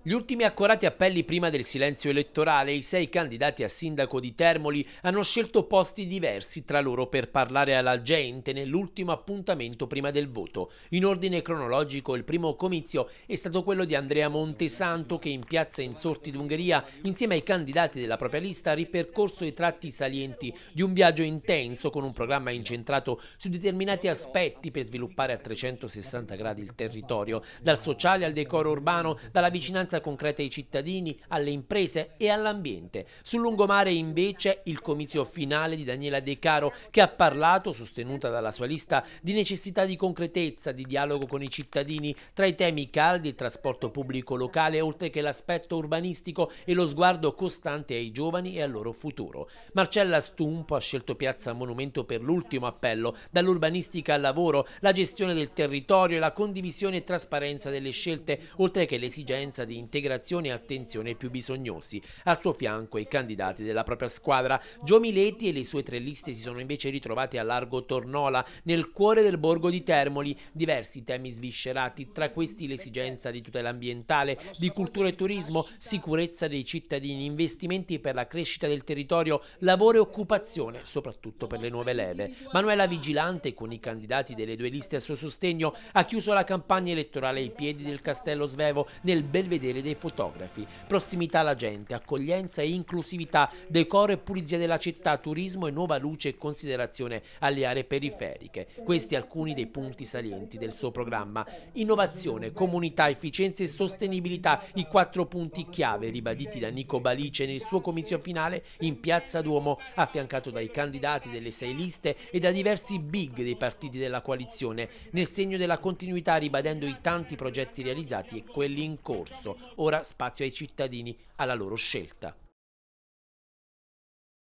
Gli ultimi accorati appelli prima del silenzio elettorale, i sei candidati a sindaco di Termoli hanno scelto posti diversi tra loro per parlare alla gente nell'ultimo appuntamento prima del voto. In ordine cronologico il primo comizio è stato quello di Andrea Montesanto che in piazza Insorti d'Ungheria insieme ai candidati della propria lista ha ripercorso i tratti salienti di un viaggio intenso con un programma incentrato su determinati aspetti per sviluppare a 360 gradi il territorio, dal sociale al decoro urbano, dalla vicinanza vicinanza concreta ai cittadini, alle imprese e all'ambiente. Sul lungomare invece il comizio finale di Daniela De Caro che ha parlato, sostenuta dalla sua lista, di necessità di concretezza, di dialogo con i cittadini tra i temi caldi, il trasporto pubblico locale, oltre che l'aspetto urbanistico e lo sguardo costante ai giovani e al loro futuro. Marcella Stumpo ha scelto Piazza Monumento per l'ultimo appello, dall'urbanistica al lavoro, la gestione del territorio e la condivisione e trasparenza delle scelte, oltre che l'esigenza di integrazione e attenzione ai più bisognosi. Al suo fianco i candidati della propria squadra. Gio Miletti e le sue tre liste si sono invece ritrovate a Largo Tornola, nel cuore del borgo di Termoli. Diversi temi sviscerati, tra questi l'esigenza di tutela ambientale, di cultura e turismo, sicurezza dei cittadini, investimenti per la crescita del territorio, lavoro e occupazione, soprattutto per le nuove leve. Manuela Vigilante, con i candidati delle due liste a suo sostegno, ha chiuso la campagna elettorale ai piedi del Castello Svevo, nel belvedere vedere dei fotografi, prossimità alla gente, accoglienza e inclusività, decoro e pulizia della città, turismo e nuova luce e considerazione alle aree periferiche. Questi alcuni dei punti salienti del suo programma. Innovazione, comunità, efficienza e sostenibilità, i quattro punti chiave ribaditi da Nico Balice nel suo comizio finale in Piazza Duomo, affiancato dai candidati delle sei liste e da diversi big dei partiti della coalizione, nel segno della continuità ribadendo i tanti progetti realizzati e quelli in corso, ora spazio ai cittadini alla loro scelta.